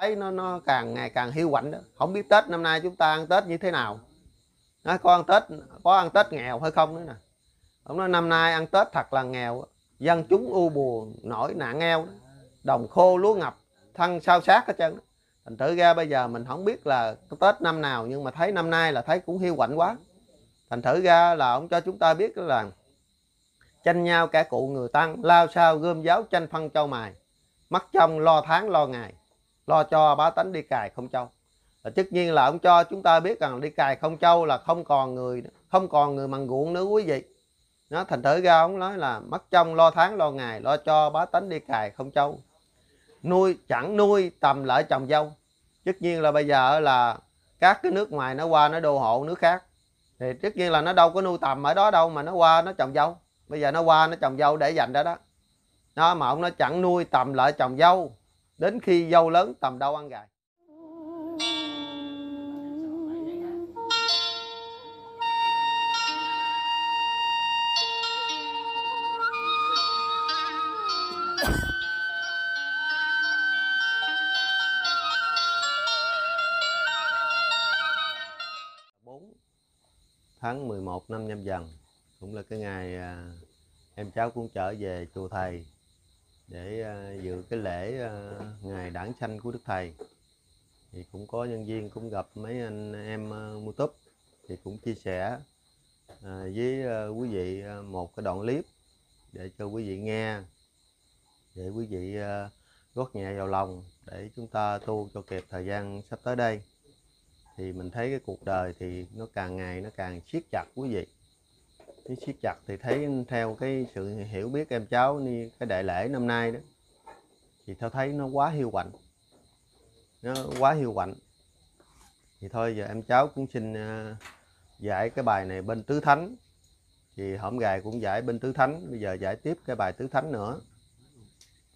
thấy nó nó càng ngày càng hiu quạnh đó không biết tết năm nay chúng ta ăn tết như thế nào nói có ăn tết có ăn tết nghèo hay không nữa nè ông nói năm nay ăn tết thật là nghèo dân chúng u buồn nổi nạn nghèo đồng khô lúa ngập thân sao sát hết trơn thành thử ra bây giờ mình không biết là tết năm nào nhưng mà thấy năm nay là thấy cũng hiu quạnh quá thành thử ra là ông cho chúng ta biết là tranh nhau cả cụ người tăng lao sao gươm giáo tranh phân châu mài mắt trong lo tháng lo ngày lo cho bá tánh đi cài không châu là tất nhiên là ông cho chúng ta biết rằng đi cài không châu là không còn người không còn người mặn ruộng nữa quý vị nó thành thử ra ông nói là mất trong lo tháng lo ngày lo cho bá tánh đi cài không châu nuôi chẳng nuôi tầm lợi chồng dâu tất nhiên là bây giờ là các cái nước ngoài nó qua nó đô hộ nước khác thì tất nhiên là nó đâu có nuôi tầm ở đó đâu mà nó qua nó trồng dâu bây giờ nó qua nó trồng dâu để dành ra đó nó mà ông nó chẳng nuôi tầm lợi trồng dâu đến khi dâu lớn tầm đau ăn gài tháng 11 năm nhâm dần cũng là cái ngày à, em cháu cũng trở về chùa thầy để à, dự cái lễ à, ngày đản sanh của đức thầy thì cũng có nhân viên cũng gặp mấy anh em mua à, túp thì cũng chia sẻ với quý vị một cái đoạn clip để cho quý vị nghe để quý vị gót nhẹ vào lòng để chúng ta tu cho kịp thời gian sắp tới đây thì mình thấy cái cuộc đời thì nó càng ngày nó càng siết chặt quý vị cái siết chặt thì thấy theo cái sự hiểu biết em cháu như cái đại lễ năm nay đó thì tao thấy nó quá hiu quạnh nó quá hiu quạnh thì thôi giờ em cháu cũng xin à, giải cái bài này bên tứ thánh thì hổm gài cũng giải bên tứ thánh bây giờ giải tiếp cái bài tứ thánh nữa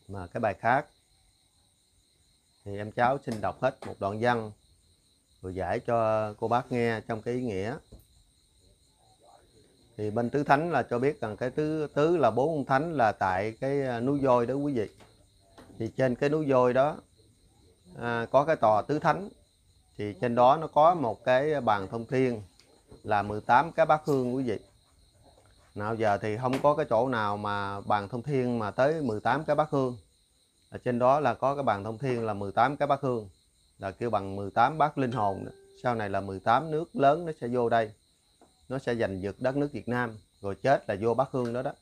mà cái bài khác thì em cháu xin đọc hết một đoạn văn rồi giải cho cô bác nghe trong cái ý nghĩa thì bên tứ thánh là cho biết rằng cái tứ tứ là bốn ông thánh là tại cái à, núi voi đó quý vị thì trên cái núi voi đó à, có cái tòa tứ thánh thì trên đó nó có một cái bàn thông thiên là 18 cái bát hương quý vị nào giờ thì không có cái chỗ nào mà bàn thông thiên mà tới 18 cái bát hương ở trên đó là có cái bàn thông thiên là 18 cái bát hương là kêu bằng 18 bát linh hồn sau này là 18 nước lớn nó sẽ vô đây nó sẽ giành giật đất nước Việt Nam rồi chết là vô Bắc Hương đó đó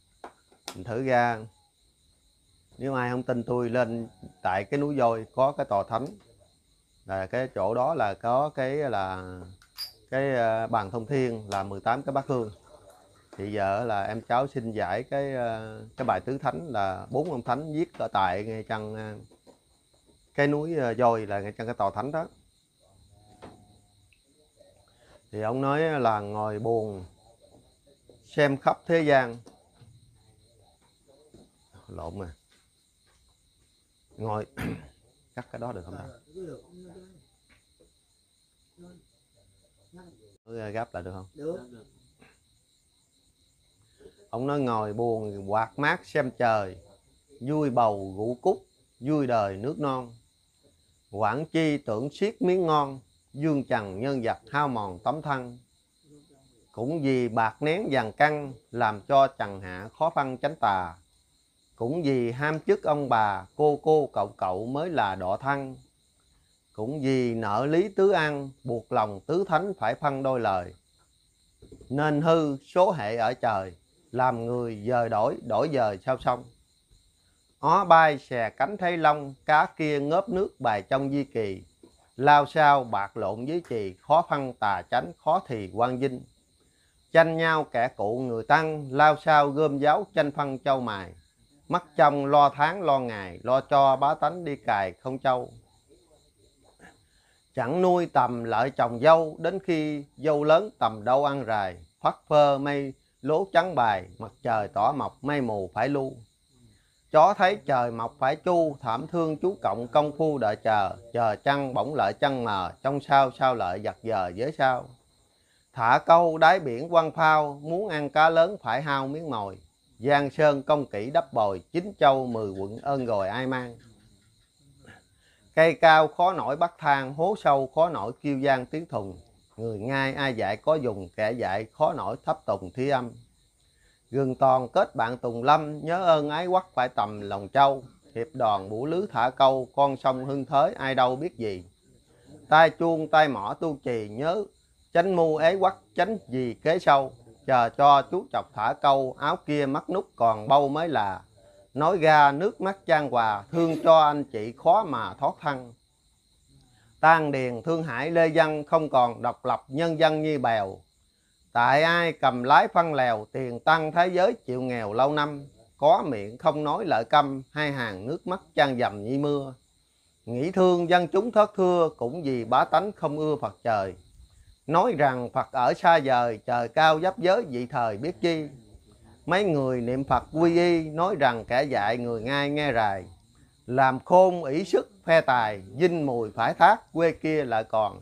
mình thử ra nếu ai không tin tôi lên tại cái núi voi có cái tòa thánh là cái chỗ đó là có cái là cái ờ, bàn thông thiên là 18 cái bát hương thì giờ là em cháu xin giải cái ờ, cái bài tứ thánh là bốn ông thánh viết ở tại ngay chân ờ, cái núi voi là ngay chân cái tòa thánh đó thì ông nói là ngồi buồn xem khắp thế gian lộn mà ngồi cắt cái đó được không ta gấp lại được không ông nói ngồi buồn quạt mát xem trời vui bầu ngũ cúc vui đời nước non quảng chi tưởng siết miếng ngon dương trần nhân vật hao mòn tấm thân cũng vì bạc nén vàng căng làm cho trần hạ khó phân tránh tà cũng vì ham chức ông bà cô cô cậu cậu mới là đọ thân cũng vì nợ lý tứ ăn buộc lòng tứ thánh phải phân đôi lời nên hư số hệ ở trời làm người giờ đổi đổi giờ sao xong ó bay xè cánh thấy long cá kia ngớp nước bài trong di kỳ lao sao bạc lộn với trì khó phân tà chánh khó thì quan dinh tranh nhau kẻ cụ người tăng lao sao gom giáo tranh phân châu mài mắt trong lo tháng lo ngày lo cho bá tánh đi cài không châu chẳng nuôi tầm lợi chồng dâu đến khi dâu lớn tầm đâu ăn rài phất phơ mây lố trắng bài mặt trời tỏ mọc mây mù phải lưu Chó thấy trời mọc phải chu, thảm thương chú cộng công phu đợi chờ, chờ chăng bỗng lợi chăng mờ, trong sao sao lợi giặt giờ với sao. Thả câu đáy biển quăng phao, muốn ăn cá lớn phải hao miếng mồi. Giang Sơn công kỷ đắp bồi, chín châu mười quận ơn rồi ai mang. Cây cao khó nổi bắt thang, hố sâu khó nổi kêu gian tiếng thùng. Người ngai ai dạy có dùng, kẻ dạy khó nổi thấp tùng thi âm gừng toàn kết bạn Tùng Lâm, nhớ ơn ái quắc phải tầm lòng châu. Hiệp đoàn bủ lứ thả câu, con sông hưng thới ai đâu biết gì. Tai chuông tai mỏ tu trì nhớ, chánh mu ế quắc chánh gì kế sâu. Chờ cho chú chọc thả câu, áo kia mắc nút còn bâu mới là. Nói ra nước mắt trang hòa, thương cho anh chị khó mà thoát thân. Tan điền Thương Hải Lê Văn không còn độc lập nhân dân như bèo, Tại ai cầm lái phân lèo tiền tăng thế giới chịu nghèo lâu năm, có miệng không nói lợi câm, hai hàng nước mắt chan dầm như mưa. Nghĩ thương dân chúng thất thưa cũng vì bá tánh không ưa Phật trời. Nói rằng Phật ở xa vời, trời cao giáp giới vị thời biết chi. Mấy người niệm Phật quy y nói rằng kẻ dạy người ngay nghe rài. Làm khôn ý sức phe tài, dinh mùi phải thác quê kia lại còn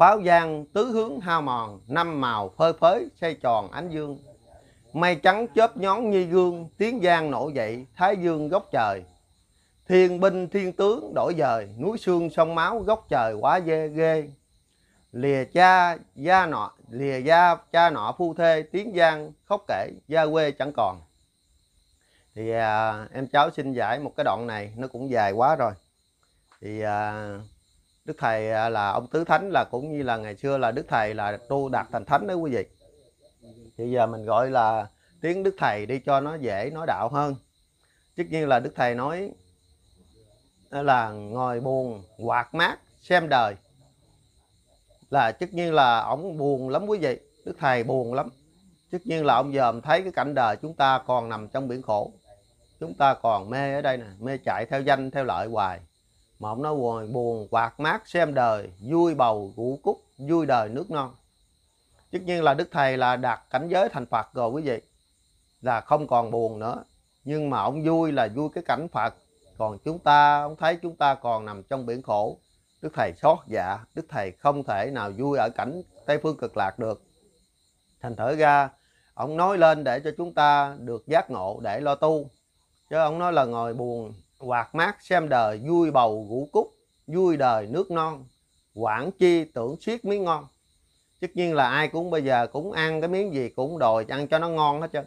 báo giang tứ hướng hao mòn, năm màu phơi phới, xây tròn ánh dương. Mây trắng chớp nhón như gương, tiếng giang nổi dậy, thái dương góc trời. Thiên binh thiên tướng đổi dời, núi xương sông máu góc trời quá ghê ghê. Lìa cha gia nọ, lìa gia cha nọ phu thê, tiếng giang khóc kể, gia quê chẳng còn. Thì à, em cháu xin giải một cái đoạn này, nó cũng dài quá rồi. Thì à, đức thầy à, là ông tứ thánh là cũng như là ngày xưa là đức thầy là tu đạt thành thánh đấy quý vị bây giờ mình gọi là tiếng đức thầy đi cho nó dễ nói đạo hơn chứ nhiên là đức thầy nói là ngồi buồn quạt mát xem đời là tất nhiên là ổng buồn lắm quý vị đức thầy buồn lắm tất nhiên là ông dòm thấy cái cảnh đời chúng ta còn nằm trong biển khổ chúng ta còn mê ở đây nè mê chạy theo danh theo lợi hoài mộng ông nói hoài buồn quạt mát xem đời vui bầu ngũ cúc vui đời nước non tất nhiên là đức thầy là đạt cảnh giới thành phật rồi quý vị là không còn buồn nữa nhưng mà ông vui là vui cái cảnh phật còn chúng ta ông thấy chúng ta còn nằm trong biển khổ đức thầy xót dạ đức thầy không thể nào vui ở cảnh tây phương cực lạc được thành thở ra ông nói lên để cho chúng ta được giác ngộ để lo tu chứ ông nói là ngồi buồn quạt mát xem đời vui bầu ngũ cúc vui đời nước non quảng chi tưởng siết miếng ngon tất nhiên là ai cũng bây giờ cũng ăn cái miếng gì cũng đòi ăn cho nó ngon hết trơn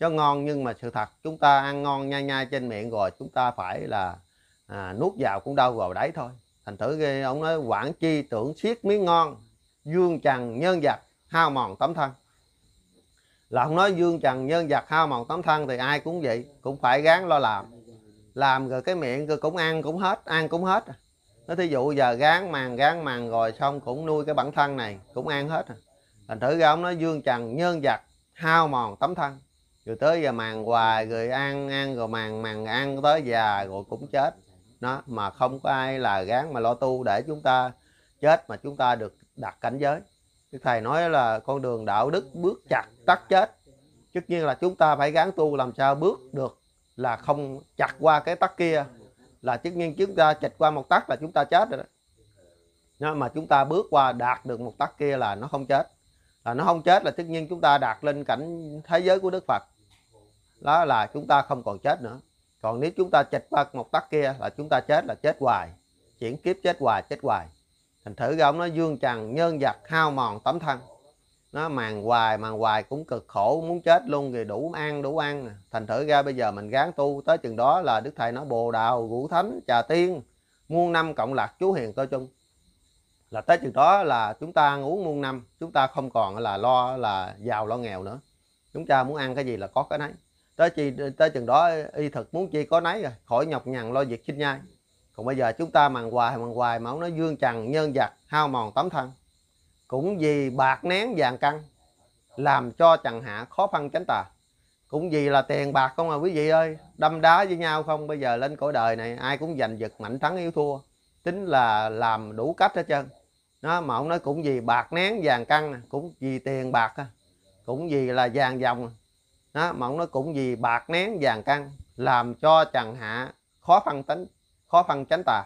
cho ngon nhưng mà sự thật chúng ta ăn ngon nhai nhai trên miệng rồi chúng ta phải là à, nuốt vào cũng đau vào đáy thôi thành thử ghê ông nói quảng chi tưởng siết miếng ngon dương trần nhân vật hao mòn tấm thân là ông nói dương trần nhân vật hao mòn tấm thân thì ai cũng vậy cũng phải gán lo làm làm rồi cái miệng rồi cũng ăn cũng hết ăn cũng hết à. nó thí dụ giờ gán màng gán màng rồi xong cũng nuôi cái bản thân này cũng ăn hết à. thành thử ra ông nói dương trần nhân vật hao mòn tấm thân rồi tới giờ màng hoài rồi ăn ăn rồi màng màng ăn tới già rồi cũng chết nó mà không có ai là gán mà lo tu để chúng ta chết mà chúng ta được đặt cảnh giới Đức Thầy nói là con đường đạo đức bước chặt tắt chết Tất nhiên là chúng ta phải gắng tu làm sao bước được là không chặt qua cái tắc kia là tất nhiên chúng ta chạch qua một tắc là chúng ta chết rồi đó Nha, mà chúng ta bước qua đạt được một tắc kia là nó không chết là nó không chết là tất nhiên chúng ta đạt lên cảnh thế giới của Đức Phật đó là chúng ta không còn chết nữa còn nếu chúng ta chạch qua một tắc kia là chúng ta chết là chết hoài chuyển kiếp chết hoài chết hoài thành thử ra ông nói dương trần nhân vật hao mòn tấm thân nó màng hoài màng hoài cũng cực khổ muốn chết luôn thì đủ ăn đủ ăn thành thử ra bây giờ mình gán tu tới chừng đó là đức thầy nói bồ đào vũ thánh trà tiên muôn năm cộng lạc chú hiền cơ chung là tới chừng đó là chúng ta uống muôn năm chúng ta không còn là lo là giàu lo nghèo nữa chúng ta muốn ăn cái gì là có cái nấy tới chi tới chừng đó y thực muốn chi có nấy rồi khỏi nhọc nhằn lo việc sinh nhai còn bây giờ chúng ta màng hoài màng hoài máu nó dương trần nhân vật hao mòn tấm thân cũng vì bạc nén vàng căng làm cho trần hạ khó phân tránh tà cũng vì là tiền bạc không à quý vị ơi đâm đá với nhau không bây giờ lên cõi đời này ai cũng giành giật mạnh thắng yếu thua tính là làm đủ cách hết trơn nó mà ông nói cũng vì bạc nén vàng căng cũng vì tiền bạc à. cũng vì là vàng dòng đó mà ông nói cũng vì bạc nén vàng căng làm cho trần hạ khó phân tính khó phân tránh tà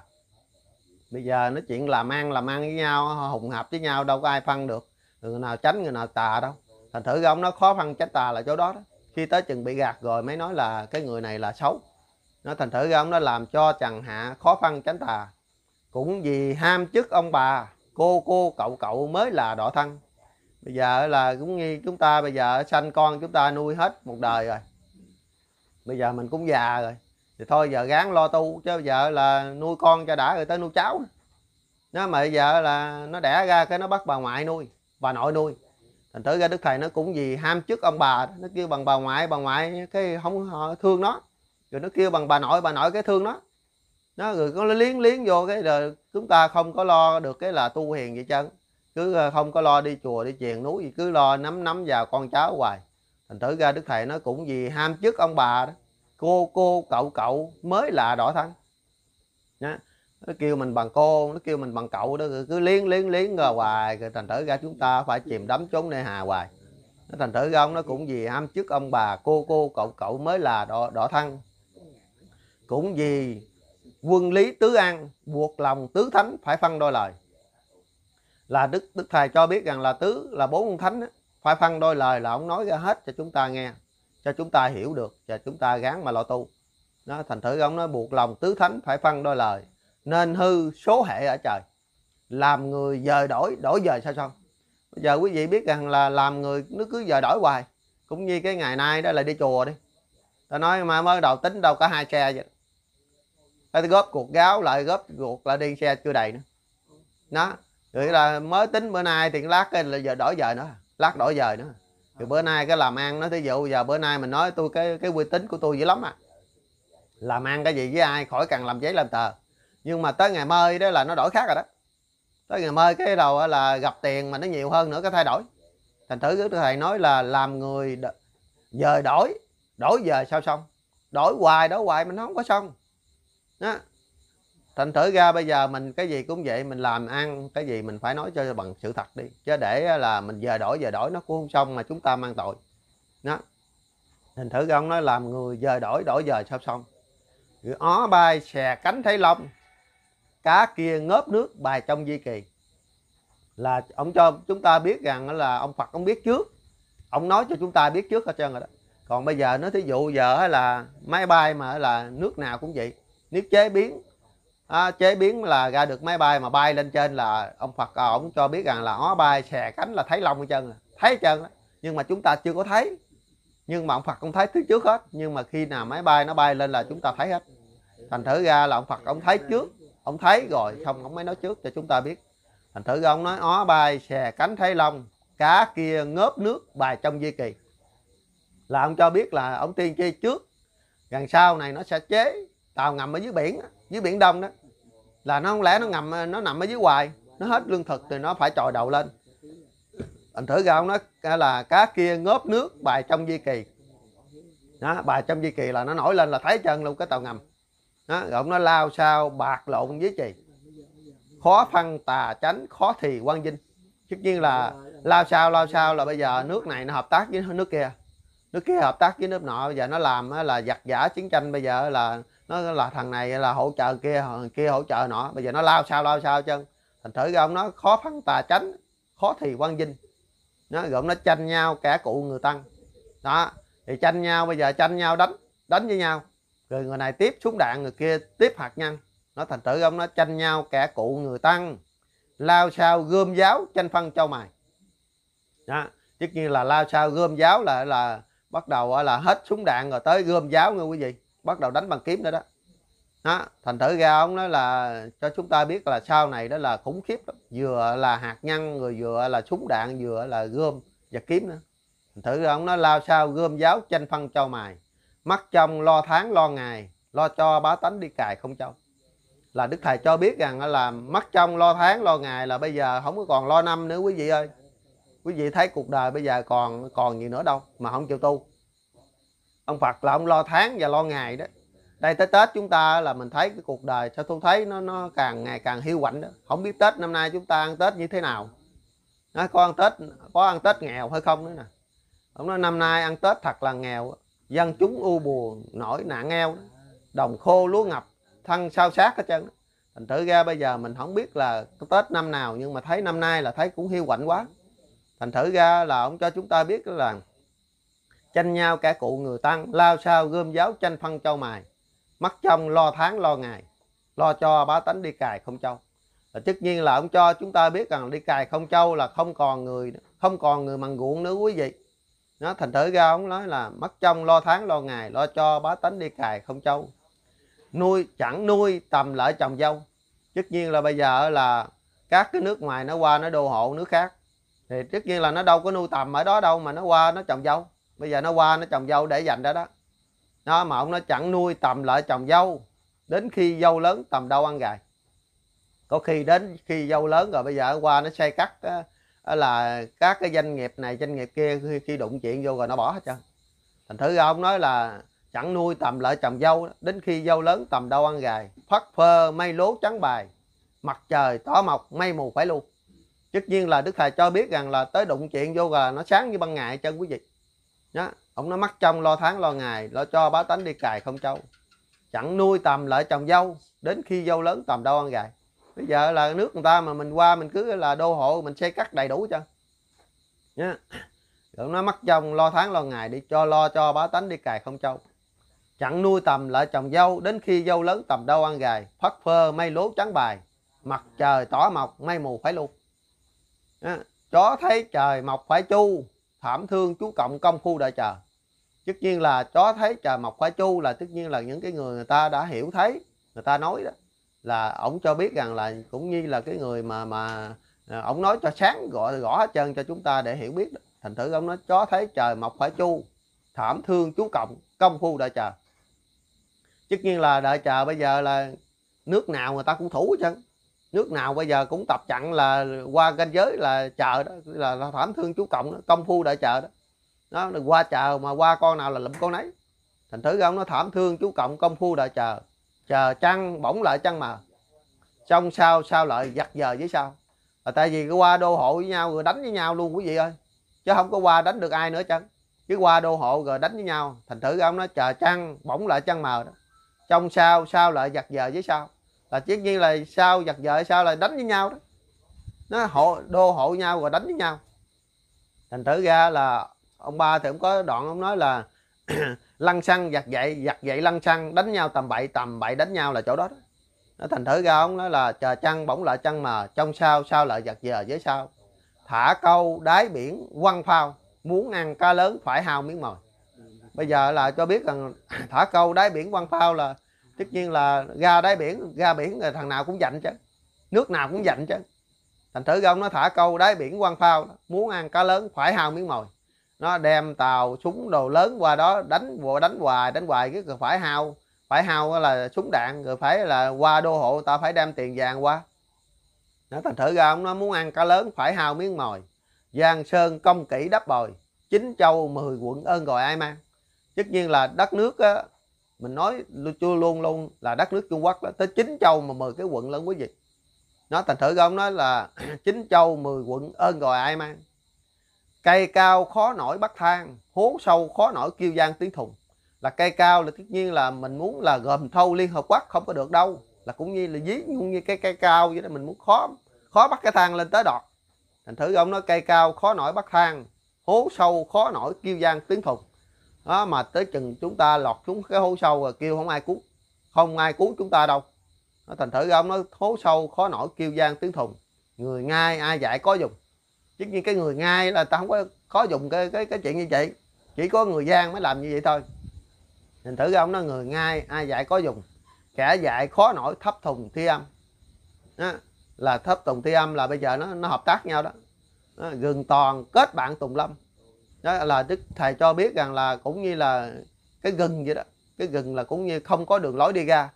bây giờ nói chuyện làm ăn làm ăn với nhau hùng hợp với nhau đâu có ai phân được người nào tránh người nào tà đâu thành thử ra ông nói khó phân tránh tà là chỗ đó đó khi tới chừng bị gạt rồi mới nói là cái người này là xấu nó thành thử ra ông nó làm cho chàng hạ khó phân tránh tà cũng vì ham chức ông bà cô cô cậu cậu mới là đỏ thân bây giờ là cũng như chúng ta bây giờ sanh con chúng ta nuôi hết một đời rồi bây giờ mình cũng già rồi thì thôi giờ gán lo tu chứ vợ là nuôi con cho đã rồi tới nuôi cháu nó mà vợ là nó đẻ ra cái nó bắt bà ngoại nuôi bà nội nuôi thành tới ra đức thầy nó cũng vì ham trước ông bà nó kêu bằng bà ngoại bà ngoại cái không họ thương nó rồi nó kêu bằng bà nội bà nội cái thương nó nó rồi nó liếng liếng vô cái rồi chúng ta không có lo được cái là tu hiền vậy chân cứ ờ, không có lo đi chùa đi chiền núi gì cứ lo nắm nắm vào con cháu hoài thành thử ra đức thầy nó cũng vì ham trước ông bà đó cô cô cậu cậu mới là đỏ thân Nha. nó kêu mình bằng cô nó kêu mình bằng cậu đó cứ liên liên liên rồi hoài rồi thành tử ra chúng ta phải chìm đắm trốn nơi hà hoài nó thành tử ra ông nó cũng gì ham trước ông bà cô cô cậu cậu mới là đỏ, đỏ thân cũng vì quân lý tứ an buộc lòng tứ thánh phải phân đôi lời là đức đức thầy cho biết rằng là tứ là bốn ông thánh đó, phải phân đôi lời là ông nói ra hết cho chúng ta nghe cho chúng ta hiểu được và chúng ta gán mà lo tu nó thành thử ông nói buộc lòng tứ thánh phải phân đôi lời nên hư số hệ ở trời làm người dời đổi đổi dời sao sao bây giờ quý vị biết rằng là làm người nó cứ dời đổi hoài cũng như cái ngày nay đó là đi chùa đi ta nói mà mới đầu tính đâu có hai xe vậy ta góp cuộc gáo lại góp cuộc là đi xe chưa đầy nữa nó rồi là mới tính bữa nay thì lát là giờ đổi giờ nữa lát đổi giờ nữa thì bữa nay cái làm ăn nó thí dụ giờ bữa nay mình nói tôi cái cái uy tín của tôi dữ lắm à làm ăn cái gì với ai khỏi cần làm giấy làm tờ nhưng mà tới ngày mai đó là nó đổi khác rồi đó tới ngày mai cái đầu là gặp tiền mà nó nhiều hơn nữa cái thay đổi thành thử cái thầy nói là làm người giờ đổi đổi giờ sao xong đổi hoài đổi hoài mình nó không có xong đó thành thử ra bây giờ mình cái gì cũng vậy mình làm ăn cái gì mình phải nói cho bằng sự thật đi chứ để là mình giờ đổi giờ đổi nó cũng không xong mà chúng ta mang tội đó thành thử ra ông nói làm người giờ đổi đổi giờ sao xong rồi ó bay xè cánh thấy lông cá kia ngớp nước bài trong di kỳ là ông cho chúng ta biết rằng là ông Phật ông biết trước ông nói cho chúng ta biết trước hết trơn rồi đó còn bây giờ nó thí dụ giờ là máy bay mà là nước nào cũng vậy nếu chế biến à, chế biến là ra được máy bay mà bay lên trên là ông Phật à, cho biết rằng là ó bay xè cánh là thấy lông hết chân thấy trơn đó. nhưng mà chúng ta chưa có thấy nhưng mà ông Phật không thấy thứ trước hết nhưng mà khi nào máy bay nó bay lên là chúng ta thấy hết thành thử ra là ông Phật ông thấy trước ông thấy rồi xong ông mới nói trước cho chúng ta biết thành thử ra ông nói ó bay xè cánh thấy lông cá kia ngớp nước bài trong di kỳ là ông cho biết là ông tiên tri trước gần sau này nó sẽ chế tàu ngầm ở dưới biển dưới biển đông đó là nó không lẽ nó ngầm nó nằm ở dưới hoài nó hết lương thực thì nó phải trồi đầu lên Anh thử ra ông nói là cá kia ngớp nước bài trong di kỳ đó, bài trong di kỳ là nó nổi lên là thấy chân luôn cái tàu ngầm đó, rồi ông nó lao sao bạc lộn với trì khó phân tà tránh khó thì quan dinh tất nhiên là lao sao lao sao là bây giờ nước này nó hợp tác với nước kia nước kia hợp tác với nước nọ bây giờ nó làm là giặc giả chiến tranh bây giờ là nó là thằng này là hỗ trợ kia thằng kia hỗ trợ nọ bây giờ nó lao sao lao sao chân thành thử ra ông nó khó phân tà chánh khó thì quan dinh nó gồm nó tranh nhau cả cụ người tăng đó thì tranh nhau bây giờ tranh nhau đánh đánh với nhau rồi người này tiếp súng đạn người kia tiếp hạt nhân nó thành thử ông nó tranh nhau cả cụ người tăng lao sao gươm giáo tranh phân châu mày đó tất nhiên là lao sao gươm giáo là là bắt đầu là hết súng đạn rồi tới gươm giáo nghe quý vị bắt đầu đánh bằng kiếm nữa đó đó, thành thử ra ông nói là cho chúng ta biết là sau này đó là khủng khiếp đó. vừa là hạt nhân người vừa là súng đạn vừa là gươm và kiếm nữa thành thử ra ông nói lao sao gươm giáo tranh phân cho mài mắt trong lo tháng lo ngày lo cho bá tánh đi cài không trong là đức thầy cho biết rằng là mắt trong lo tháng lo ngày là bây giờ không có còn lo năm nữa quý vị ơi quý vị thấy cuộc đời bây giờ còn còn gì nữa đâu mà không chịu tu ông Phật là ông lo tháng và lo ngày đó đây tới Tết chúng ta là mình thấy cái cuộc đời sao tôi thấy nó nó càng ngày càng hiu quạnh đó không biết Tết năm nay chúng ta ăn Tết như thế nào nó có ăn Tết có ăn Tết nghèo hay không nữa nè ông nói năm nay ăn Tết thật là nghèo dân chúng u buồn nổi nạn nghèo đồng khô lúa ngập thân sao sát hết trơn thành thử ra bây giờ mình không biết là Tết năm nào nhưng mà thấy năm nay là thấy cũng hiu quạnh quá thành thử ra là ông cho chúng ta biết là tranh nhau cả cụ người tăng lao sao gươm giáo tranh phân châu mài mắt trong lo tháng lo ngày lo cho bá tánh đi cài không châu là tất nhiên là ông cho chúng ta biết rằng đi cài không châu là không còn người không còn người mằng ruộng nữa quý vị nó thành thử ra ông nói là mắt trong lo tháng lo ngày lo cho bá tánh đi cài không châu nuôi chẳng nuôi tầm lợi chồng dâu tất nhiên là bây giờ là các cái nước ngoài nó qua nó đô hộ nước khác thì tất nhiên là nó đâu có nuôi tầm ở đó đâu mà nó qua nó chồng dâu bây giờ nó qua nó trồng dâu để dành đó đó nó mà ông nó chẳng nuôi tầm lại trồng dâu đến khi dâu lớn tầm đâu ăn gài có khi đến khi dâu lớn rồi bây giờ qua nó xây cắt là các cái doanh nghiệp này doanh nghiệp kia khi, khi đụng chuyện vô rồi nó bỏ hết trơn thành thử ra ông nói là chẳng nuôi tầm lợi trồng dâu đến khi dâu lớn tầm đâu ăn gài phất phơ mây lố trắng bài mặt trời tỏ mọc mây mù phải luôn tất nhiên là đức thầy cho biết rằng là tới đụng chuyện vô là nó sáng như ban ngày chân quý vị nhá ông nó mắc trong lo tháng lo ngày lo cho bá tánh đi cài không trâu chẳng nuôi tầm lại chồng dâu đến khi dâu lớn tầm đâu ăn gài bây giờ là nước người ta mà mình qua mình cứ là đô hộ mình xây cắt đầy đủ cho nhá ông nó mắc chồng lo tháng lo ngày đi cho lo cho bá tánh đi cài không trâu chẳng nuôi tầm lại chồng dâu đến khi dâu lớn tầm đâu ăn gài phất phơ mây lố trắng bài mặt trời tỏ mọc mây mù phải luôn chó thấy trời mọc phải chu thảm thương chú cộng công khu đại chờ, tất nhiên là chó thấy trà mọc khóa chu là tất nhiên là những cái người người ta đã hiểu thấy người ta nói đó là ổng cho biết rằng là cũng như là cái người mà mà à, ổng nói cho sáng gọi gõ hết trơn cho chúng ta để hiểu biết đó. thành thử ông nói chó thấy trời mọc phải chu thảm thương chú cộng công phu đợi chờ, tất nhiên là đợi chờ bây giờ là nước nào người ta cũng thủ hết trơn nước nào bây giờ cũng tập chặn là qua ranh giới là chợ đó là, là thảm thương chú cộng đó, công phu đại chợ đó nó qua chợ mà qua con nào là lụm con nấy thành thử ra ông nó thảm thương chú cộng công phu đại chợ chờ trăng bỗng lại trăng mờ trong sao sao lại giặt giờ với sao là tại vì cái qua đô hộ với nhau rồi đánh với nhau luôn quý vị ơi chứ không có qua đánh được ai nữa chăng chứ qua đô hộ rồi đánh với nhau thành thử ra ông nó chờ trăng bỗng lại trăng mờ đó trong sao sao lại giặt giờ với sao là chiếc nhiên là sao giặt vợ sao là đánh với nhau đó nó hộ đô hộ nhau rồi đánh với nhau thành thử ra là ông ba thì cũng có đoạn ông nói là lăn xăng giặt dậy giặt dậy lăn xăng đánh nhau tầm bậy tầm bậy đánh nhau là chỗ đó, đó. nó thành thử ra ông nói là chờ chăn bỗng lại chăn mà trong sao sao lại giặt giờ với sao thả câu đáy biển quăng phao muốn ăn cá lớn phải hao miếng mồi bây giờ là cho biết rằng thả câu đáy biển quăng phao là tất nhiên là ra đáy biển ra biển là thằng nào cũng dạnh chứ nước nào cũng dạnh chứ thành thử ra ông nó thả câu đáy biển quan phao muốn ăn cá lớn phải hao miếng mồi nó đem tàu súng đồ lớn qua đó đánh vùa đánh hoài đánh hoài cái phải hao phải hao là súng đạn rồi phải là qua đô hộ ta phải đem tiền vàng qua nó thành thử ra ông nó muốn ăn cá lớn phải hao miếng mồi giang sơn công kỹ đắp bồi chín châu mười quận ơn gọi ai mang tất nhiên là đất nước á, mình nói chưa luôn luôn là đất nước Trung Quốc đó, tới 9 châu mà 10 cái quận lớn quý vị nó thành thử ông nói là 9 châu 10 quận ơn gọi ai mang cây cao khó nổi bắt thang hố sâu khó nổi kêu gian tiếng thùng là cây cao là tất nhiên là mình muốn là gồm thâu liên hợp quốc không có được đâu là cũng như là dí cũng như cái cây cao vậy đó mình muốn khó khó bắt cái thang lên tới đọt thành thử ông nói cây cao khó nổi bắt thang hố sâu khó nổi kêu gian tiếng thùng đó mà tới chừng chúng ta lọt xuống cái hố sâu rồi kêu không ai cứu không ai cứu chúng ta đâu nó thành thử ra ông nó hố sâu khó nổi kêu gian tiếng thùng người ngai ai dạy có dùng chứ như cái người ngai là ta không có có dùng cái cái cái chuyện như vậy chỉ có người gian mới làm như vậy thôi thành thử ra ông nó người ngai ai dạy có dùng kẻ dạy khó nổi thấp thùng thi âm đó. là thấp thùng thi âm là bây giờ nó nó hợp tác nhau đó, đó. gừng toàn kết bạn tùng lâm đó là đức thầy cho biết rằng là cũng như là cái gừng vậy đó cái gừng là cũng như không có đường lối đi ra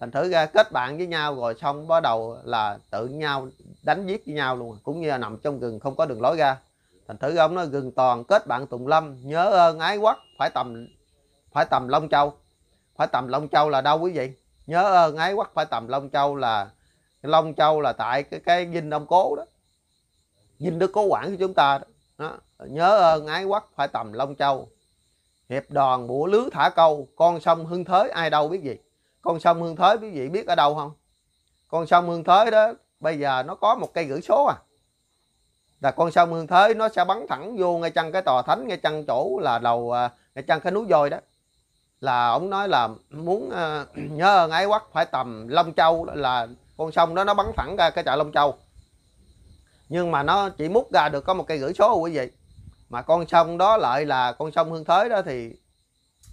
thành thử ra kết bạn với nhau rồi xong bắt đầu là tự nhau đánh giết với nhau luôn cũng như là nằm trong gừng không có đường lối ra thành thử ông nói gừng toàn kết bạn tùng lâm nhớ ơn ái quốc phải tầm phải tầm long châu phải tầm long châu là đâu quý vị nhớ ơn ái quốc phải tầm long châu là long châu là tại cái cái dinh ông cố đó dinh đức cố quản của chúng ta đó đó. nhớ ơn ờ, ái quắc phải tầm long châu hiệp đoàn bủa lứa thả câu con sông hương thới ai đâu biết gì con sông hương thới quý vị biết ở đâu không con sông hương thới đó bây giờ nó có một cây gửi số à là con sông hương thới nó sẽ bắn thẳng vô ngay chân cái tòa thánh ngay chân chỗ là đầu ờ, ngay chân cái núi voi đó là ông nói là muốn uh, nhớ ơn ái quắc phải tầm long châu là con sông đó nó bắn thẳng ra cái chợ long châu nhưng mà nó chỉ múc ra được có một cây gửi số rồi quý vị mà con sông đó lại là con sông hương thới đó thì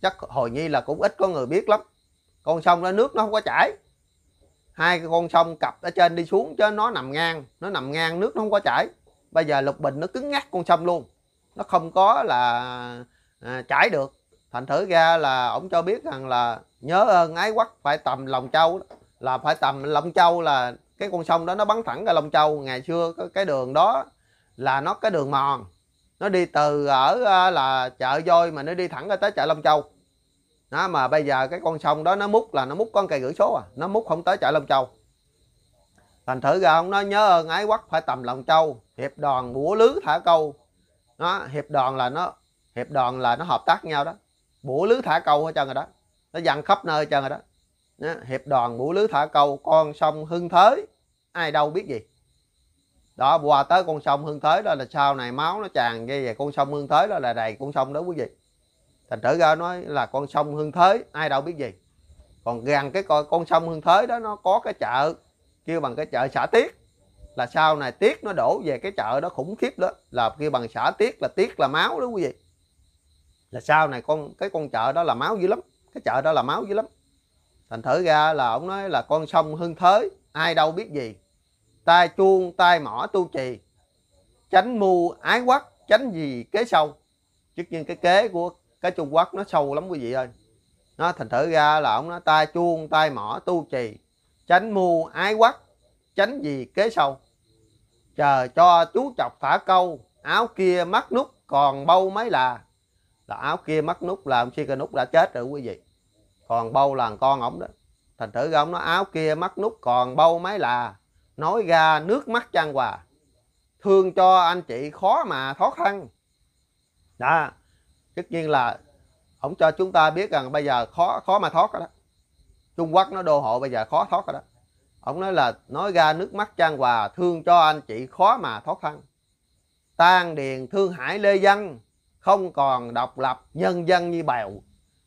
chắc hồi nhi là cũng ít có người biết lắm con sông đó nước nó không có chảy hai con sông cặp ở trên đi xuống chứ nó nằm ngang nó nằm ngang nước nó không có chảy bây giờ lục bình nó cứng ngắc con sông luôn nó không có là à, chảy được thành thử ra là ổng cho biết rằng là nhớ ơn ái quắc phải tầm lòng châu là phải tầm lòng châu là cái con sông đó nó bắn thẳng ra Long Châu ngày xưa cái đường đó là nó cái đường mòn nó đi từ ở à, là chợ voi mà nó đi thẳng ra tới chợ Long Châu đó mà bây giờ cái con sông đó nó múc là nó múc con cây gửi số à nó múc không tới chợ Long Châu thành thử ra ông nó nhớ ơn ái quắc phải tầm Long Châu hiệp đoàn bủa lứ thả câu đó hiệp đoàn là nó hiệp đoàn là nó hợp tác nhau đó bủa lứ thả câu hết trơn rồi đó nó dặn khắp nơi hết trơn rồi đó hiệp đoàn bủa lứ thả câu con sông hưng thới ai đâu biết gì đó qua tới con sông hương thới đó là sau này máu nó tràn ra về con sông hương thới đó là đầy con sông đó quý vị thành trở ra nói là con sông hương thới ai đâu biết gì còn gần cái con, con sông hương thới đó nó có cái chợ kêu bằng cái chợ xã tiết là sau này tiết nó đổ về cái chợ đó khủng khiếp đó là kêu bằng xã tiết là tiết là máu đó quý vị là sau này con cái con chợ đó là máu dữ lắm cái chợ đó là máu dữ lắm thành thử ra là ông nói là con sông hương thới ai đâu biết gì tai chuông tai mỏ tu trì tránh mưu ái quắc tránh gì kế sâu trước nhiên cái kế của cái trung quốc nó sâu lắm quý vị ơi nó thành thử ra là ông nói tai chuông tai mỏ tu trì tránh mưu ái quắc tránh gì kế sâu chờ cho chú chọc thả câu áo kia mắc nút còn bâu mấy là là áo kia mắc nút là ông cái nút đã chết rồi quý vị còn bâu là con ổng đó thành thử ra ông nói áo kia mắt nút còn bâu mấy là nói ra nước mắt chan hòa thương cho anh chị khó mà thoát thân đó tất nhiên là ông cho chúng ta biết rằng bây giờ khó khó mà thoát rồi đó Trung Quốc nó đô hộ bây giờ khó thoát rồi đó ông nói là nói ra nước mắt chan hòa thương cho anh chị khó mà thoát thân tan điền thương hải lê dân không còn độc lập nhân dân như bèo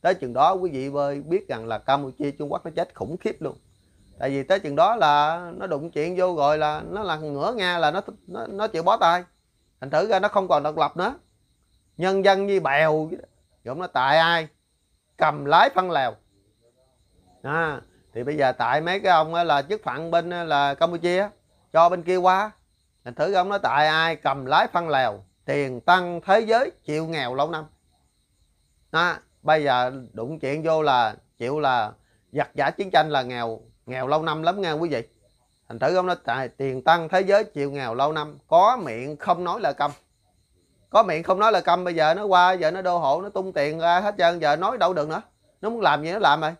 tới chừng đó quý vị ơi biết rằng là Campuchia Trung Quốc nó chết khủng khiếp luôn tại vì tới chừng đó là nó đụng chuyện vô rồi là nó là ngửa nga là nó nó, nó chịu bó tay thành thử ra nó không còn độc lập nữa nhân dân như bèo giống nó tại ai cầm lái phân lèo à, thì bây giờ tại mấy cái ông là chức phận bên là campuchia cho bên kia qua thành thử ra ông nói tại ai cầm lái phân lèo tiền tăng thế giới chịu nghèo lâu năm à, bây giờ đụng chuyện vô là chịu là giặc giả chiến tranh là nghèo nghèo lâu năm lắm nghe quý vị thành thử ông nói tại tiền tăng thế giới chịu nghèo lâu năm có miệng không nói là câm có miệng không nói là câm bây giờ nó qua giờ nó đô hộ nó tung tiền ra hết trơn giờ nói đâu được nữa nó muốn làm gì nó làm rồi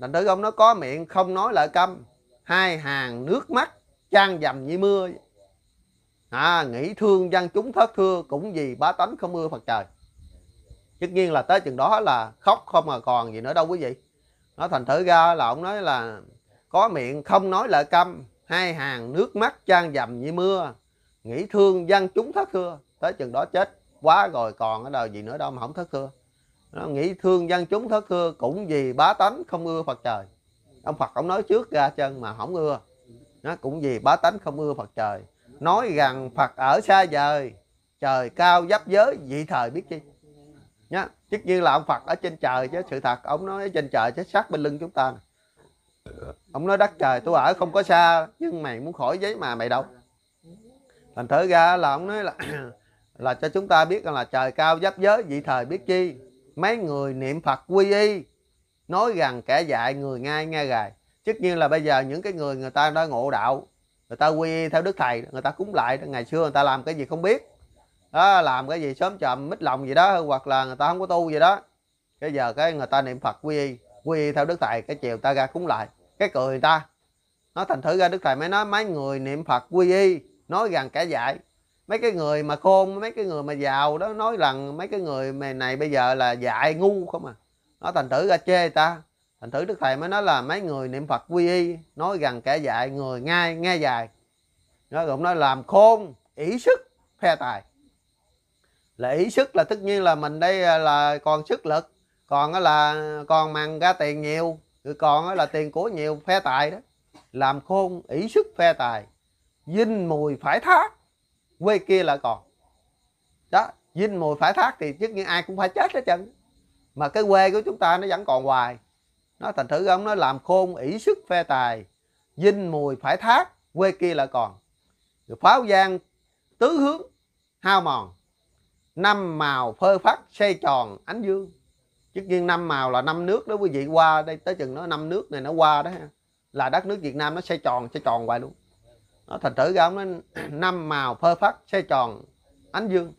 thành thử ông nó có miệng không nói là câm hai hàng nước mắt trang dầm như mưa à, nghĩ thương dân chúng thất thưa cũng vì bá tánh không ưa phật trời tất nhiên là tới chừng đó là khóc không mà còn gì nữa đâu quý vị nó thành thử ra là ông nói là có miệng không nói lợi câm hai hàng nước mắt trang dầm như mưa nghĩ thương dân chúng thất thưa tới chừng đó chết quá rồi còn ở đời gì nữa đâu mà không thất thưa nó nghĩ thương dân chúng thất thưa cũng vì bá tánh không ưa phật trời ông phật ông nói trước ra chân mà không ưa nó cũng vì bá tánh không ưa phật trời nói rằng phật ở xa vời trời cao giáp giới vị thời biết chi nhá chức như là ông phật ở trên trời chứ sự thật ông nói ở trên trời chứ sát bên lưng chúng ta ông nói đất trời tôi ở không có xa nhưng mày muốn khỏi giấy mà mày đâu thành thử ra là ông nói là là cho chúng ta biết rằng là trời cao giáp giới vị thời biết chi mấy người niệm phật quy y nói rằng kẻ dạy người ngay nghe gài chức như là bây giờ những cái người người ta đã ngộ đạo người ta quy y theo đức thầy người ta cúng lại ngày xưa người ta làm cái gì không biết đó, làm cái gì sớm chậm mít lòng gì đó hoặc là người ta không có tu gì đó bây giờ cái người ta niệm phật quy y quy y theo đức thầy cái chiều ta ra cúng lại cái cười người ta nó thành thử ra đức thầy mới nói mấy người niệm phật quy y nói rằng cả dạy mấy cái người mà khôn mấy cái người mà giàu đó nói rằng mấy cái người này bây giờ là dạy ngu không à nó thành thử ra chê ta thành thử đức thầy mới nói là mấy người niệm phật quy y nói rằng kẻ dạy người ngay nghe dài nó cũng nói làm khôn ỷ sức phe tài là ý sức là tất nhiên là mình đây à, là còn sức lực còn là còn mang ra tiền nhiều còn là tiền của nhiều phe tài đó làm khôn ý sức phe tài dinh mùi phải thác quê kia là còn đó dinh mùi phải thác thì tất nhiên ai cũng phải chết hết trơn mà cái quê của chúng ta nó vẫn còn hoài nó thành thử ông nó làm khôn ỷ sức phe tài dinh mùi phải thác quê kia là còn rồi pháo giang tứ hướng hao mòn năm màu phơ phắt xoay tròn ánh dương trước nhiên năm màu là năm nước đó quý vị qua đây tới chừng nó năm nước này nó qua đó ha là đất nước Việt Nam nó xoay tròn xoay tròn hoài luôn nó thành thử ra nó năm màu phơ phắt xoay tròn ánh dương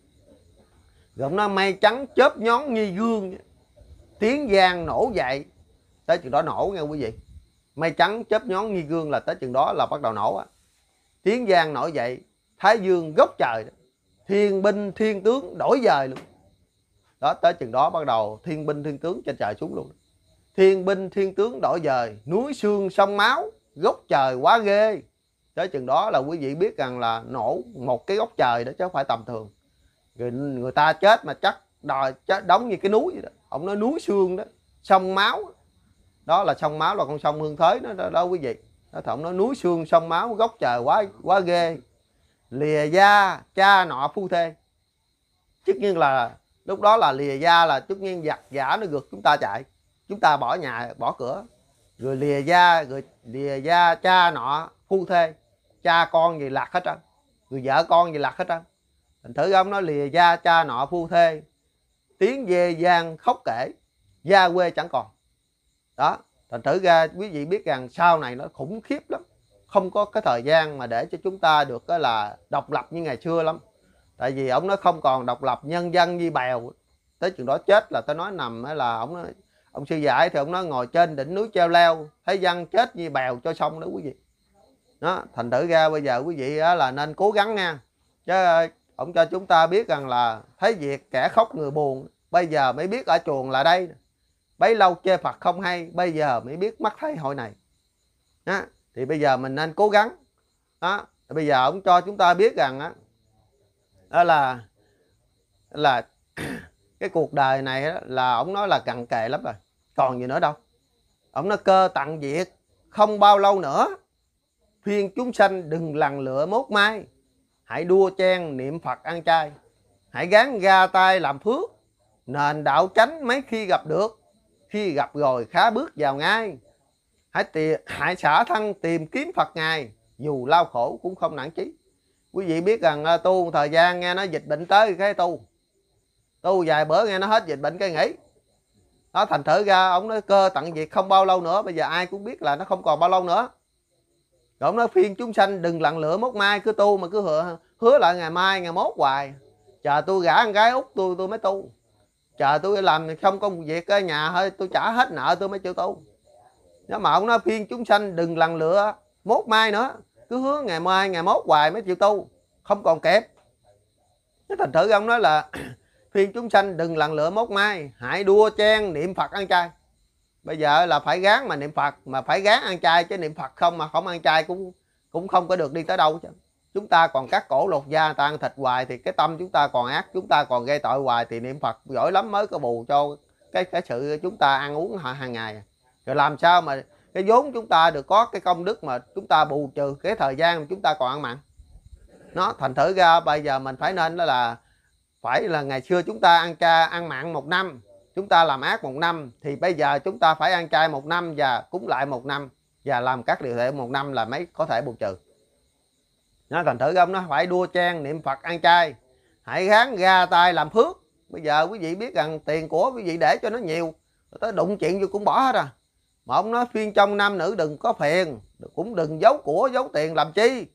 rồi nó mây trắng chớp nhón như gương tiếng giang nổ dậy tới chừng đó nổ nghe quý vị mây trắng chớp nhón như gương là tới chừng đó là bắt đầu nổ á tiếng giang nổi dậy thái dương gốc trời đó thiên binh thiên tướng đổi dời luôn đó tới chừng đó bắt đầu thiên binh thiên tướng trên trời xuống luôn thiên binh thiên tướng đổi dời núi xương sông máu gốc trời quá ghê tới chừng đó là quý vị biết rằng là nổ một cái gốc trời đó chứ không phải tầm thường người, người ta chết mà chắc đòi chết đóng như cái núi vậy đó ông nói núi xương đó sông máu đó là sông máu là con sông hương thới đó đó, đó quý vị nó thổng nói núi xương sông máu gốc trời quá quá ghê lìa gia cha nọ phu thê tất nhiên là lúc đó là lìa gia là tất nhiên giặc giả nó gượt chúng ta chạy chúng ta bỏ nhà bỏ cửa rồi lìa gia rồi lìa gia cha nọ phu thê cha con gì lạc hết trơn người vợ con gì lạc hết trơn thành thử ông nói lìa gia cha nọ phu thê tiếng về giang khóc kể gia quê chẳng còn đó thành thử ra quý vị biết rằng sau này nó khủng khiếp lắm không có cái thời gian mà để cho chúng ta được cái là độc lập như ngày xưa lắm tại vì ông nó không còn độc lập nhân dân như bèo tới chuyện đó chết là tao nói nằm là ông nói, ông sư giải thì ông nói ngồi trên đỉnh núi treo leo thấy dân chết như bèo cho xong đó quý vị đó thành thử ra bây giờ quý vị là nên cố gắng nha chứ ông cho chúng ta biết rằng là thấy việc kẻ khóc người buồn bây giờ mới biết ở chuồng là đây bấy lâu chê phật không hay bây giờ mới biết mắt thấy hội này đó thì bây giờ mình nên cố gắng đó bây giờ ông cho chúng ta biết rằng đó, đó là là cái cuộc đời này đó, là ông nói là cặn kề lắm rồi còn gì nữa đâu ông nói cơ tặng diệt không bao lâu nữa phiên chúng sanh đừng lần lựa mốt mai hãy đua chen niệm phật ăn chay hãy gán ga tay làm phước nền đạo chánh mấy khi gặp được khi gặp rồi khá bước vào ngay hãy tìa, hãy xả thân tìm kiếm Phật ngài dù lao khổ cũng không nản chí quý vị biết rằng à, tu một thời gian nghe nó dịch bệnh tới cái tu tu vài bữa nghe nó hết dịch bệnh cái nghỉ nó thành thử ra ông nói cơ tận diệt không bao lâu nữa bây giờ ai cũng biết là nó không còn bao lâu nữa rồi ông nói phiên chúng sanh đừng lặn lửa mốt mai cứ tu mà cứ hứa, hứa lại ngày mai ngày mốt hoài chờ tôi gả con gái út tôi tôi mới tu chờ tôi làm không công việc ở nhà hơi tôi trả hết nợ tôi mới chịu tu nếu mà ông nói phiên chúng sanh đừng lần lựa mốt mai nữa cứ hứa ngày mai ngày mốt hoài mới chịu tu không còn kẹp nó thành thử ông nói là phiên chúng sanh đừng lần lựa mốt mai hãy đua chen niệm phật ăn chay bây giờ là phải gán mà niệm phật mà phải gán ăn chay chứ niệm phật không mà không ăn chay cũng cũng không có được đi tới đâu chứ chúng ta còn cắt cổ lột da tan thịt hoài thì cái tâm chúng ta còn ác chúng ta còn gây tội hoài thì niệm phật giỏi lắm mới có bù cho cái cái sự chúng ta ăn uống hàng ngày rồi làm sao mà cái vốn chúng ta được có cái công đức mà chúng ta bù trừ cái thời gian chúng ta còn ăn mặn nó thành thử ra bây giờ mình phải nên đó là phải là ngày xưa chúng ta ăn cha ăn mặn một năm chúng ta làm ác một năm thì bây giờ chúng ta phải ăn chay một năm và cúng lại một năm và làm các điều thể một năm là mấy có thể bù trừ nó thành thử ông nó phải đua trang niệm phật ăn chay hãy gắng ra tay làm phước bây giờ quý vị biết rằng tiền của quý vị để cho nó nhiều tới đụng chuyện vô cũng bỏ hết à mà ông nói phiên trong nam nữ đừng có phiền cũng đừng giấu của giấu tiền làm chi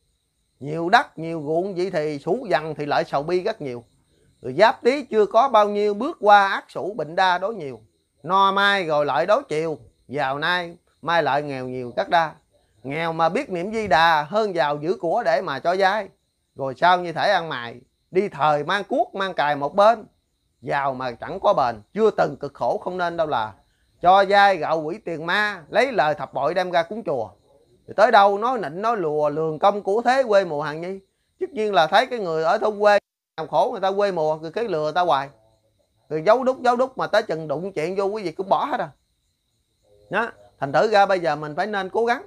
nhiều đất nhiều ruộng vậy thì sủ dằn thì lại sầu bi rất nhiều rồi giáp tí chưa có bao nhiêu bước qua ác sủ bệnh đa đối nhiều no mai rồi lại đối chiều giàu nay mai lại nghèo nhiều cắt đa nghèo mà biết niệm di đà hơn giàu giữ của để mà cho dai rồi sao như thể ăn mày đi thời mang cuốc mang cài một bên giàu mà chẳng có bền chưa từng cực khổ không nên đâu là cho dai gạo quỷ tiền ma lấy lời thập bội đem ra cúng chùa thì tới đâu nói nịnh nói lùa lường công của thế quê mùa hàng nhi tất nhiên là thấy cái người ở thôn quê nào khổ người ta quê mùa người cái lừa ta hoài người giấu đúc giấu đúc mà tới chừng đụng chuyện vô quý vị cứ bỏ hết à đó thành thử ra bây giờ mình phải nên cố gắng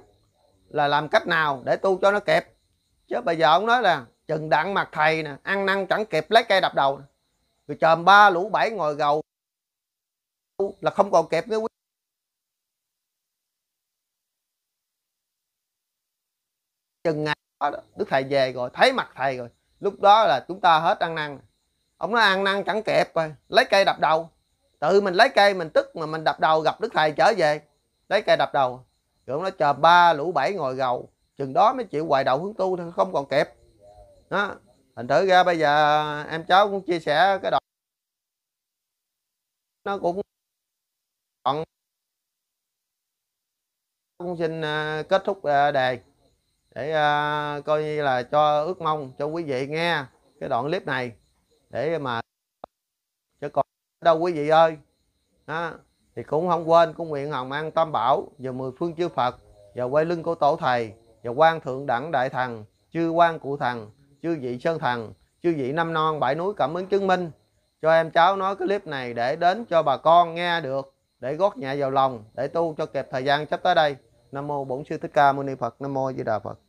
là làm cách nào để tu cho nó kẹp chứ bây giờ ông nói là chừng đặng mặt thầy nè ăn năn chẳng kịp lấy cây đập đầu rồi chòm ba lũ bảy ngồi gầu là không còn kẹp với quý chừng ngày đó, đức thầy về rồi thấy mặt thầy rồi lúc đó là chúng ta hết ăn năn ông nói ăn năn chẳng kẹp rồi lấy cây đập đầu tự mình lấy cây mình tức mà mình đập đầu gặp đức thầy trở về lấy cây đập đầu rồi ông nói chờ ba lũ bảy ngồi gầu chừng đó mới chịu hoài đầu hướng tu thôi không còn kẹp đó thành thử ra bây giờ em cháu cũng chia sẻ cái đoạn nó cũng luận cũng xin à, kết thúc à, đề để à, coi như là cho ước mong cho quý vị nghe cái đoạn clip này để mà chứ còn đâu quý vị ơi đó. thì cũng không quên cũng nguyện hồng an tam bảo và mười phương chư phật và quay lưng của tổ thầy và quan thượng đẳng đại thần chư quan cụ thần chư vị sơn thần chư vị năm non bảy núi cảm ứng chứng minh cho em cháu nói cái clip này để đến cho bà con nghe được để gót nhẹ vào lòng để tu cho kịp thời gian sắp tới đây nam mô bổn sư thích ca mâu ni phật nam mô di đà phật